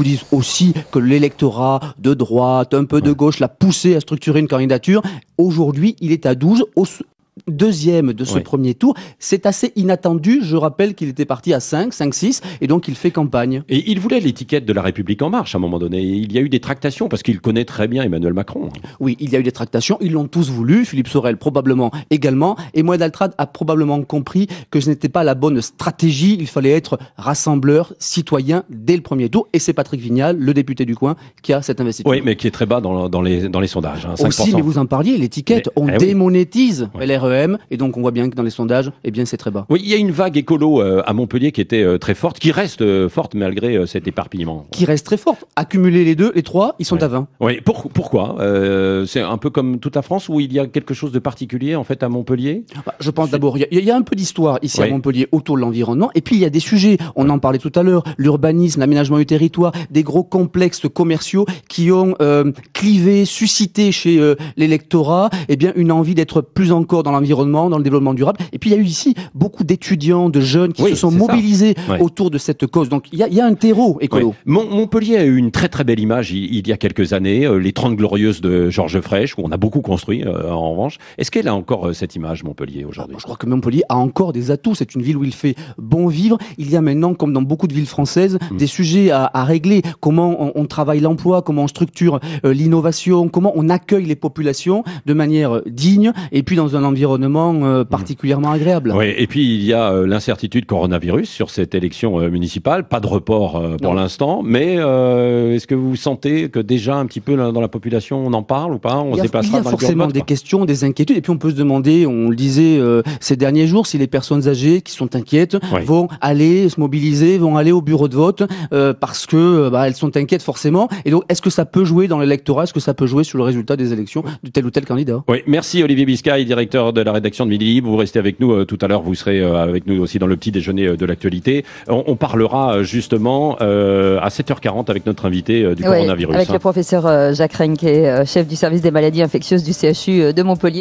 disent aussi que l'électorat de droite, un peu de gauche, l'a poussé à structurer une candidature. Aujourd'hui, il est à 12 deuxième de ce premier tour. C'est assez inattendu. Je rappelle qu'il était parti à 5, 5, 6, et donc il fait campagne. Et il voulait l'étiquette de la République en marche à un moment donné. Il y a eu des tractations parce qu'il connaît très bien Emmanuel Macron. Hein. Oui, il y a eu des tractations. Ils l'ont tous voulu. Philippe Sorel probablement également. Et moi Daltrade a probablement compris que ce n'était pas la bonne stratégie. Il fallait être rassembleur, citoyen dès le premier tour. Et c'est Patrick Vignal, le député du coin, qui a cette investiture. Oui, mais qui est très bas dans, les, dans les sondages. Hein, si vous en parliez, l'étiquette, on eh démonétise euh, E et donc, on voit bien que dans les sondages, eh bien, c'est très bas. Oui, il y a une vague écolo euh, à Montpellier qui était euh, très forte, qui reste euh, forte malgré cet éparpillement. Qui reste très forte. Accumuler les deux, les trois, ils sont à 20. Oui, pourquoi C'est un peu comme toute la France où il y a quelque chose de particulier en fait à Montpellier ah, bah, Je pense d'abord, il y, a un peu d'histoire ici à Montpellier autour de l'environnement. Et puis, il y a des sujets, on en parlait tout à l'heure, l'urbanisme, l'aménagement du territoire, des gros complexes commerciaux qui ont clivé, suscité chez l'électorat eh bien, une envie d'être plus encore dans l'environnement environnement, dans le développement durable. Et puis il y a eu ici beaucoup d'étudiants, de jeunes qui se sont mobilisés autour de cette cause. Donc il y a, un terreau écolo. Montpellier a eu une très très belle image il, y a quelques années, euh, les 30 glorieuses de Georges Frêche, où on a beaucoup construit euh, en revanche. Est-ce qu'elle a encore euh, cette image, Montpellier, aujourd'hui ah, Je crois que Montpellier a encore des atouts. C'est une ville où il fait bon vivre. Il y a maintenant, comme dans beaucoup de villes françaises, mm. des sujets à, régler. Comment on travaille l'emploi, comment on structure l'innovation, comment on accueille les populations de manière digne et puis dans un environnement euh, particulièrement agréable. Oui, et puis il y a euh, l'incertitude coronavirus sur cette élection euh, municipale. Pas de report pour l'instant, mais est-ce que vous sentez que déjà un petit peu dans la population on en parle ou pas On se déplacera Il y a, forcément des questions, des inquiétudes, et puis on peut se demander, on le disait ces derniers jours, si les personnes âgées qui sont inquiètes vont aller se mobiliser, vont aller au bureau de vote parce que bah, elles sont inquiètes forcément. Et donc, est-ce que ça peut jouer dans l'électorat Est-ce que ça peut jouer sur le résultat des élections de tel ou tel candidat Oui, merci Olivier Biscay, directeur de de la rédaction de Midi Libre. Vous restez avec nous euh, tout à l'heure. Vous serez euh, avec nous aussi dans le petit déjeuner euh, de l'actualité. On, parlera justement à 7h40 avec notre invité du coronavirus. Avec le hein. professeur Jacques Renke, chef du service des maladies infectieuses du CHU de Montpellier.